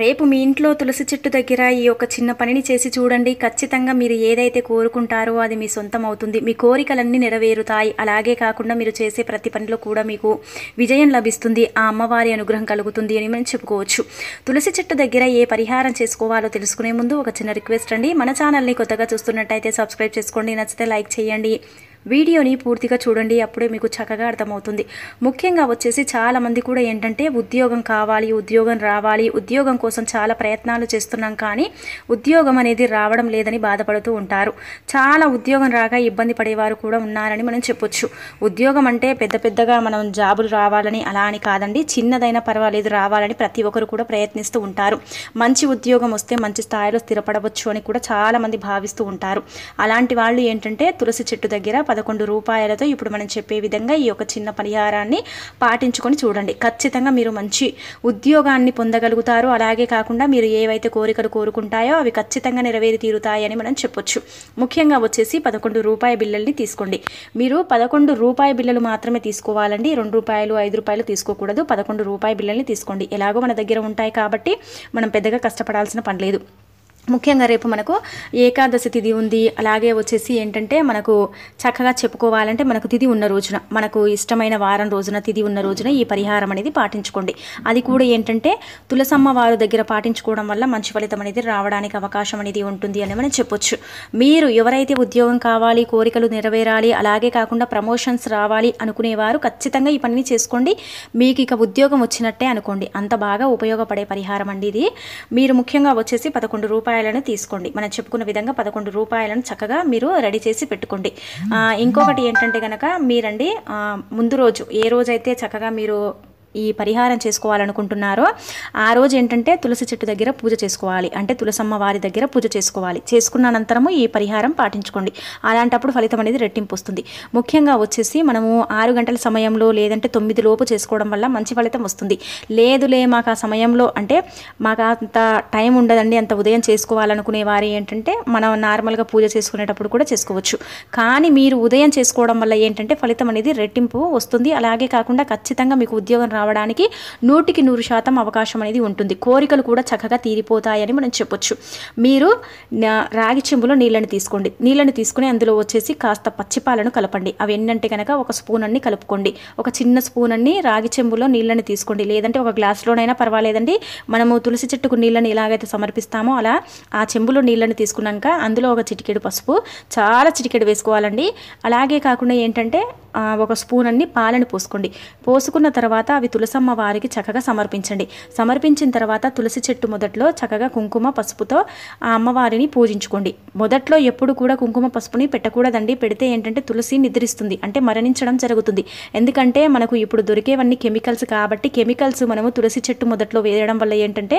రేపు మీ ఇంట్లో తులసి చెట్టు దగ్గర ఈ యొక్క చిన్న పనిని చేసి చూడండి ఖచ్చితంగా మీరు ఏదైతే కోరుకుంటారో అది మీ సొంతం అవుతుంది మీ కోరికలన్నీ నెరవేరుతాయి అలాగే కాకుండా మీరు చేసే ప్రతి పనిలో కూడా మీకు విజయం లభిస్తుంది ఆ అమ్మవారి అనుగ్రహం కలుగుతుంది అని మనం చెప్పుకోవచ్చు తులసి చెట్టు దగ్గర ఏ పరిహారం చేసుకోవాలో తెలుసుకునే ముందు ఒక చిన్న రిక్వెస్ట్ అండి మన ఛానల్ని కొత్తగా చూస్తున్నట్టయితే సబ్స్క్రైబ్ చేసుకోండి నచ్చితే లైక్ చేయండి వీడియోని పూర్తిగా చూడండి అప్పుడే మీకు చక్కగా అర్థమవుతుంది ముఖ్యంగా వచ్చేసి చాలామంది కూడా ఏంటంటే ఉద్యోగం కావాలి ఉద్యోగం రావాలి ఉద్యోగం కోసం చాలా ప్రయత్నాలు చేస్తున్నాం కానీ ఉద్యోగం అనేది రావడం లేదని బాధపడుతూ ఉంటారు చాలా ఉద్యోగం రాగా ఇబ్బంది పడేవారు కూడా ఉన్నారని మనం చెప్పొచ్చు ఉద్యోగం అంటే పెద్ద పెద్దగా మనం జాబులు రావాలని అలా అని కాదండి చిన్నదైనా పర్వాలేదు రావాలని ప్రతి ఒక్కరు కూడా ప్రయత్నిస్తూ ఉంటారు మంచి ఉద్యోగం వస్తే మంచి స్థాయిలో స్థిరపడవచ్చు అని కూడా చాలామంది భావిస్తూ ఉంటారు అలాంటి వాళ్ళు ఏంటంటే తులసి చెట్టు దగ్గర పదకొండు రూపాయలతో ఇప్పుడు మనం చెప్పే విధంగా ఈ యొక్క చిన్న పరిహారాన్ని పాటించుకొని చూడండి ఖచ్చితంగా మీరు మంచి ఉద్యోగాన్ని పొందగలుగుతారు అలాగే కాకుండా మీరు ఏవైతే కోరికలు కోరుకుంటాయో అవి ఖచ్చితంగా నెరవేరి తీరుతాయని మనం చెప్పొచ్చు ముఖ్యంగా వచ్చేసి పదకొండు రూపాయ బిల్లల్ని తీసుకోండి మీరు పదకొండు రూపాయ బిల్లలు మాత్రమే తీసుకోవాలండి రెండు రూపాయలు ఐదు రూపాయలు తీసుకోకూడదు పదకొండు రూపాయ బిల్లల్ని తీసుకోండి ఎలాగో మన దగ్గర ఉంటాయి కాబట్టి మనం పెద్దగా కష్టపడాల్సిన పని లేదు ముఖ్యంగా రేపు మనకు ఏకాదశి తిథి ఉంది అలాగే వచ్చేసి ఏంటంటే మనకు చక్కగా చెప్పుకోవాలంటే మనకు తిథి ఉన్న రోజున మనకు ఇష్టమైన వారం రోజున తిథి ఉన్న రోజున ఈ పరిహారం అనేది పాటించుకోండి అది కూడా ఏంటంటే తులసమ్మ వారు దగ్గర పాటించుకోవడం వల్ల మంచి ఫలితం అనేది రావడానికి అవకాశం అనేది ఉంటుంది అని మనం చెప్పొచ్చు మీరు ఎవరైతే ఉద్యోగం కావాలి కోరికలు నెరవేరాలి అలాగే కాకుండా ప్రమోషన్స్ రావాలి అనుకునేవారు ఖచ్చితంగా ఈ పనిని చేసుకోండి మీకు ఇక ఉద్యోగం వచ్చినట్టే అనుకోండి అంత బాగా ఉపయోగపడే పరిహారం అండి ఇది మీరు ముఖ్యంగా వచ్చేసి పదకొండు రూపాయలు రూపాయలను తీసుకోండి మనం చెప్పుకున్న విధంగా పదకొండు రూపాయలను చక్కగా మీరు రెడీ చేసి పెట్టుకోండి ఇంకొకటి ఏంటంటే కనుక మీరండి ముందు రోజు ఏ రోజైతే చక్కగా మీరు ఈ పరిహారం చేసుకోవాలనుకుంటున్నారో ఆ రోజు ఏంటంటే తులసి చెట్టు దగ్గర పూజ చేసుకోవాలి అంటే తులసమ్మ వారి దగ్గర పూజ చేసుకోవాలి చేసుకున్న అనంతరము ఈ పరిహారం పాటించుకోండి అలాంటప్పుడు ఫలితం అనేది రెట్టింపు వస్తుంది ముఖ్యంగా వచ్చేసి మనము ఆరు గంటల సమయంలో లేదంటే తొమ్మిది లోపు చేసుకోవడం వల్ల మంచి ఫలితం వస్తుంది లేదులే మాకు ఆ సమయంలో అంటే మాకు అంత టైం ఉండదండి అంత ఉదయం చేసుకోవాలనుకునే వారు ఏంటంటే మనం నార్మల్గా పూజ చేసుకునేటప్పుడు కూడా చేసుకోవచ్చు కానీ మీరు ఉదయం చేసుకోవడం వల్ల ఏంటంటే ఫలితం అనేది రెట్టింపు వస్తుంది అలాగే కాకుండా ఖచ్చితంగా మీకు ఉద్యోగం రావడం రావడానికి నూటికి నూరు శాతం అవకాశం అనేది ఉంటుంది కోరికలు కూడా చక్కగా తీరిపోతాయని మనం చెప్పొచ్చు మీరు రాగి చెంబులో నీళ్ళని తీసుకోండి నీళ్ళని తీసుకుని అందులో వచ్చేసి కాస్త పచ్చిపాలను కలపండి అవి ఏంటంటే కనుక ఒక స్పూన్ అన్ని కలుపుకోండి ఒక చిన్న స్పూన్ అన్ని రాగి చెంబులో నీళ్ళని తీసుకోండి లేదంటే ఒక గ్లాస్లోనైనా పర్వాలేదండి మనము తులసి చెట్టుకు నీళ్ళని ఎలాగైతే సమర్పిస్తామో అలా ఆ చెంబులో నీళ్ళని తీసుకున్నాక అందులో ఒక చిటికెడు పసుపు చాలా చిటికెడు వేసుకోవాలండి అలాగే కాకుండా ఏంటంటే ఒక స్పూన్ అన్ని పాలను పోసుకోండి పోసుకున్న తర్వాత అవి తులసమ్మ వారికి చక్కగా సమర్పించండి సమర్పించిన తర్వాత తులసి చెట్టు మొదట్లో చక్కగా కుంకుమ పసుపుతో ఆ అమ్మవారిని పూజించుకోండి మొదట్లో ఎప్పుడు కూడా కుంకుమ పసుపుని పెట్టకూడదండి పెడితే ఏంటంటే తులసి నిద్రిస్తుంది అంటే మరణించడం జరుగుతుంది ఎందుకంటే మనకు ఇప్పుడు దొరికేవన్నీ కెమికల్స్ కాబట్టి కెమికల్స్ మనము తులసి చెట్టు మొదట్లో వేయడం వల్ల ఏంటంటే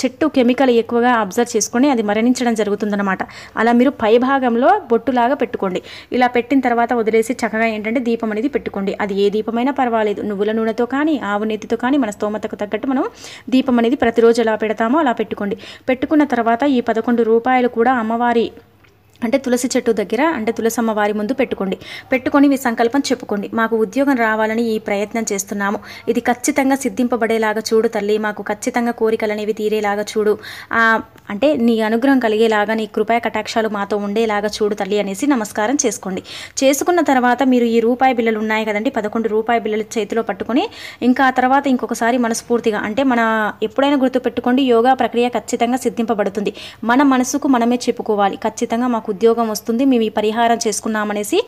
చెట్టు కెమికల్ ఎక్కువగా అబ్జర్వ్ చేసుకొని అది మరణించడం జరుగుతుందనమాట అలా మీరు పై భాగంలో బొట్టులాగా పెట్టుకోండి ఇలా పెట్టిన తర్వాత వదిలేసి చక్కగా ఏంటంటే దీపం అనేది పెట్టుకోండి అది ఏ దీపమైనా పర్వాలేదు నువ్వుల నూనెతో కానీ ఆవు నెత్తితో కానీ మన స్తోమతకు తగ్గట్టు మనం దీపం అనేది ప్రతిరోజు ఎలా పెడతామో అలా పెట్టుకోండి పెట్టుకున్న తర్వాత ఈ పదకొండు రూపాయలు కూడా అమ్మవారి అంటే తులసి చెట్టు దగ్గర అంటే తులసమ్మ వారి ముందు పెట్టుకోండి పెట్టుకొని మీ సంకల్పం చెప్పుకోండి మాకు ఉద్యోగం రావాలని ఈ ప్రయత్నం చేస్తున్నాము ఇది ఖచ్చితంగా సిద్ధింపబడేలాగా చూడు తల్లి మాకు ఖచ్చితంగా కోరికలు అనేవి తీరేలాగా చూడు అంటే నీ అనుగ్రహం కలిగేలాగా నీ కృపా కటాక్షాలు మాతో ఉండేలాగా చూడు తల్లి అనేసి నమస్కారం చేసుకోండి చేసుకున్న తర్వాత మీరు ఈ రూపాయి బిల్లలు ఉన్నాయి కదండి పదకొండు రూపాయి బిల్లలు చేతిలో పట్టుకొని ఇంకా ఆ తర్వాత ఇంకొకసారి మనస్ఫూర్తిగా అంటే మన ఎప్పుడైనా గుర్తుపెట్టుకోండి యోగా ప్రక్రియ ఖచ్చితంగా సిద్ధింపబడుతుంది మన మనసుకు మనమే చెప్పుకోవాలి ఖచ్చితంగా మాకు మాకు ఉద్యోగం వస్తుంది మేము ఈ పరిహారం చేసుకున్నామనేసి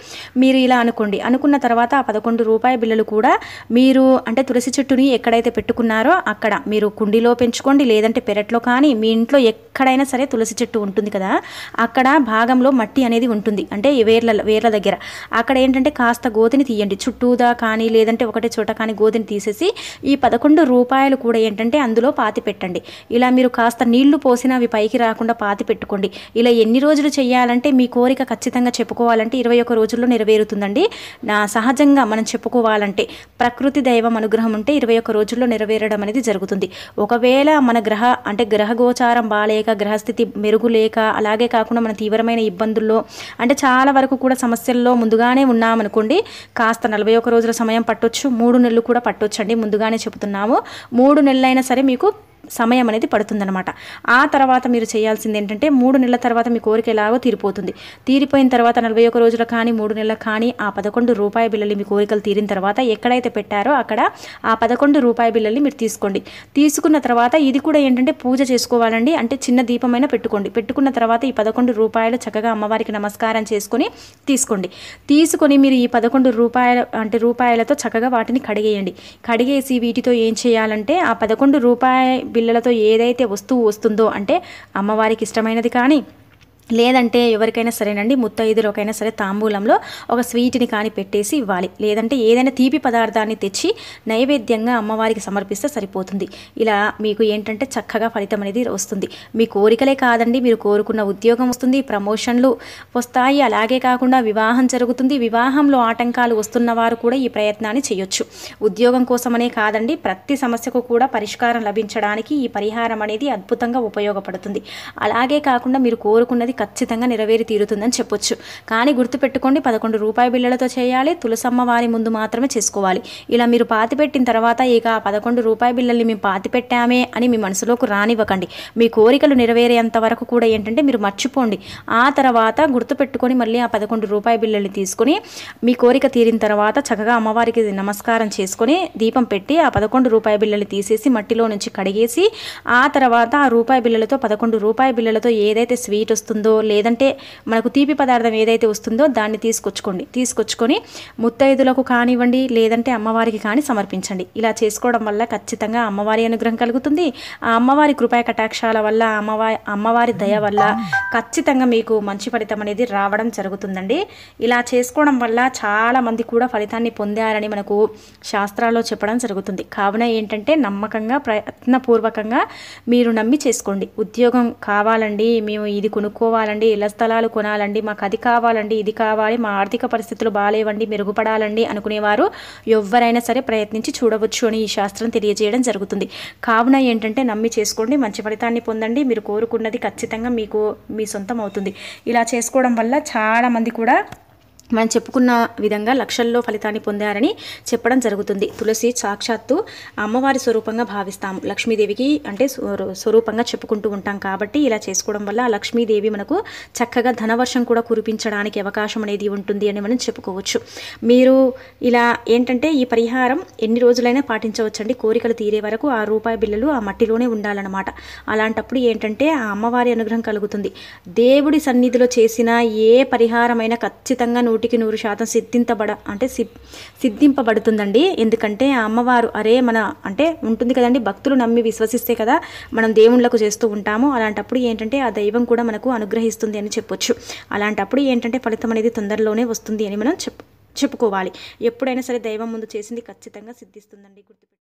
మీరు ఇలా అనుకోండి అనుకున్న తర్వాత ఆ పదకొండు రూపాయ బిల్లులు కూడా మీరు అంటే తులసి చెట్టుని ఎక్కడైతే పెట్టుకున్నారో అక్కడ మీరు కుండీలో పెంచుకోండి లేదంటే పెరట్లో కానీ మీ ఇంట్లో ఎక్కడైనా సరే తులసి చెట్టు ఉంటుంది కదా అక్కడ భాగంలో మట్టి అనేది ఉంటుంది అంటే వేర్ల వేర్ల దగ్గర అక్కడ ఏంటంటే కాస్త గోధిని తీయండి చుట్టూదా కానీ లేదంటే ఒకటే చోట కానీ గోధిని తీసేసి ఈ పదకొండు రూపాయలు కూడా ఏంటంటే అందులో పాతి పెట్టండి ఇలా మీరు కాస్త నీళ్లు పోసిన అవి పైకి రాకుండా పాతి పెట్టుకోండి ఇలా ఎన్ని రోజులు చేయాలి చెప్పుకోవాలంటే మీ కోరిక ఖచ్చితంగా చెప్పుకోవాలంటే ఇరవై ఒక్క రోజుల్లో నెరవేరుతుందండి నా సహజంగా మనం చెప్పుకోవాలంటే ప్రకృతి దైవం అనుగ్రహం ఉంటే ఇరవై ఒక్క రోజుల్లో నెరవేరడం అనేది జరుగుతుంది ఒకవేళ మన గ్రహ అంటే గ్రహ గోచారం బాగాలేక గ్రహస్థితి మెరుగులేక అలాగే కాకుండా మన తీవ్రమైన ఇబ్బందుల్లో అంటే చాలా వరకు కూడా సమస్యల్లో ముందుగానే ఉన్నామనుకోండి కాస్త నలభై ఒక్క రోజుల సమయం పట్టొచ్చు మూడు నెలలు కూడా పట్టొచ్చండి ముందుగానే చెబుతున్నాము మూడు నెలలైనా సరే మీకు సమయం అనేది పడుతుందనమాట ఆ తర్వాత మీరు చేయాల్సింది ఏంటంటే మూడు నెలల తర్వాత మీ కోరిక ఎలాగో తీరిపోతుంది తీరిపోయిన తర్వాత నలభై ఒక రోజులు కానీ మూడు నెలలు కానీ ఆ పదకొండు రూపాయి బిల్లలు మీ కోరికలు తీరిన తర్వాత ఎక్కడైతే పెట్టారో అక్కడ ఆ పదకొండు రూపాయి బిల్లల్ని మీరు తీసుకోండి తీసుకున్న తర్వాత ఇది కూడా ఏంటంటే పూజ చేసుకోవాలండి అంటే చిన్న దీపమైన పెట్టుకోండి పెట్టుకున్న తర్వాత ఈ పదకొండు రూపాయలు చక్కగా అమ్మవారికి నమస్కారం చేసుకుని తీసుకోండి తీసుకొని మీరు ఈ పదకొండు రూపాయల అంటే రూపాయలతో చక్కగా వాటిని కడిగేయండి కడిగేసి వీటితో ఏం చేయాలంటే ఆ పదకొండు రూపాయి బిల్లలతో ఏదైతే వస్తువు వస్తుందో అంటే అమ్మవారికి ఇష్టమైనది కానీ లేదంటే ఎవరికైనా సరేనండి ముత్తైదులకైనా సరే తాంబూలంలో ఒక స్వీట్ని కానీ పెట్టేసి ఇవ్వాలి లేదంటే ఏదైనా తీపి పదార్థాన్ని తెచ్చి నైవేద్యంగా అమ్మవారికి సమర్పిస్తే సరిపోతుంది ఇలా మీకు ఏంటంటే చక్కగా ఫలితం అనేది వస్తుంది మీ కోరికలే కాదండి మీరు కోరుకున్న ఉద్యోగం వస్తుంది ప్రమోషన్లు వస్తాయి అలాగే కాకుండా వివాహం జరుగుతుంది వివాహంలో ఆటంకాలు వస్తున్న వారు కూడా ఈ ప్రయత్నాన్ని చేయొచ్చు ఉద్యోగం కోసమనే కాదండి ప్రతి సమస్యకు కూడా పరిష్కారం లభించడానికి ఈ పరిహారం అనేది అద్భుతంగా ఉపయోగపడుతుంది అలాగే కాకుండా మీరు కోరుకున్నది ఖచ్చితంగా నెరవేరి తీరుతుందని చెప్పొచ్చు కానీ గుర్తుపెట్టుకోండి పదకొండు రూపాయి బిళ్ళలతో చేయాలి తులసమ్మ వారి ముందు మాత్రమే చేసుకోవాలి ఇలా మీరు పాతి పెట్టిన తర్వాత ఇక ఆ పదకొండు రూపాయి బిళ్ళల్ని మేము పాతి పెట్టామే అని మీ మనసులోకి రానివ్వకండి మీ కోరికలు నెరవేరేంత వరకు కూడా ఏంటంటే మీరు మర్చిపోండి ఆ తర్వాత గుర్తుపెట్టుకొని మళ్ళీ ఆ పదకొండు రూపాయి బిళ్ళల్ని తీసుకొని మీ కోరిక తీరిన తర్వాత చక్కగా అమ్మవారికి నమస్కారం చేసుకొని దీపం పెట్టి ఆ పదకొండు రూపాయి బిల్లల్ని తీసేసి మట్టిలో నుంచి కడిగేసి ఆ తర్వాత ఆ రూపాయి బిళ్ళలతో పదకొండు రూపాయి బిళ్ళలతో ఏదైతే స్వీట్ వస్తుందో వస్తుందో లేదంటే మనకు తీపి పదార్థం ఏదైతే వస్తుందో దాన్ని తీసుకొచ్చుకోండి తీసుకొచ్చుకొని ముత్తైదులకు కానివ్వండి లేదంటే అమ్మవారికి కానీ సమర్పించండి ఇలా చేసుకోవడం వల్ల ఖచ్చితంగా అమ్మవారి అనుగ్రహం కలుగుతుంది ఆ అమ్మవారి కృపా కటాక్షాల వల్ల అమ్మవారి అమ్మవారి దయ వల్ల ఖచ్చితంగా మీకు మంచి ఫలితం అనేది రావడం జరుగుతుందండి ఇలా చేసుకోవడం వల్ల చాలామంది కూడా ఫలితాన్ని పొందారని మనకు శాస్త్రాల్లో చెప్పడం జరుగుతుంది కావున ఏంటంటే నమ్మకంగా ప్రయత్నపూర్వకంగా మీరు నమ్మి చేసుకోండి ఉద్యోగం కావాలండి మేము ఇది కొనుక్కో కొనుక్కోవాలండి ఇళ్ల స్థలాలు కొనాలండి మాకు అది కావాలండి ఇది కావాలి మా ఆర్థిక పరిస్థితులు బాగాలేవండి మెరుగుపడాలండి అనుకునేవారు ఎవరైనా సరే ప్రయత్నించి చూడవచ్చు అని ఈ శాస్త్రం తెలియజేయడం జరుగుతుంది కావున ఏంటంటే నమ్మి చేసుకోండి మంచి ఫలితాన్ని పొందండి మీరు కోరుకున్నది ఖచ్చితంగా మీకు మీ సొంతం అవుతుంది ఇలా చేసుకోవడం వల్ల చాలామంది కూడా మనం చెప్పుకున్న విధంగా లక్షల్లో ఫలితాన్ని పొందారని చెప్పడం జరుగుతుంది తులసి సాక్షాత్తు అమ్మవారి స్వరూపంగా భావిస్తాం లక్ష్మీదేవికి అంటే స్వరూపంగా చెప్పుకుంటూ ఉంటాం కాబట్టి ఇలా చేసుకోవడం వల్ల లక్ష్మీదేవి మనకు చక్కగా ధనవర్షం కూడా కురిపించడానికి అవకాశం అనేది ఉంటుంది అని మనం చెప్పుకోవచ్చు మీరు ఇలా ఏంటంటే ఈ పరిహారం ఎన్ని రోజులైనా పాటించవచ్చండి కోరికలు తీరే వరకు ఆ రూపాయి బిల్లలు ఆ మట్టిలోనే ఉండాలన్నమాట అలాంటప్పుడు ఏంటంటే ఆ అమ్మవారి అనుగ్రహం కలుగుతుంది దేవుడి సన్నిధిలో చేసిన ఏ పరిహారమైనా ఖచ్చితంగా నూట నూటికి నూరు శాతం సిద్ధింతబడ అంటే సిద్ధింపబడుతుందండి ఎందుకంటే ఆ అమ్మవారు అరే మన అంటే ఉంటుంది కదండి భక్తులు నమ్మి విశ్వసిస్తే కదా మనం దేవుళ్లకు చేస్తూ ఉంటాము అలాంటప్పుడు ఏంటంటే ఆ దైవం కూడా మనకు అనుగ్రహిస్తుంది అని చెప్పొచ్చు అలాంటప్పుడు ఏంటంటే ఫలితం అనేది తొందరలోనే వస్తుంది అని మనం చెప్ చెప్పుకోవాలి ఎప్పుడైనా సరే దైవం ముందు చేసింది ఖచ్చితంగా సిద్ధిస్తుందండి గుర్తుపెట్టు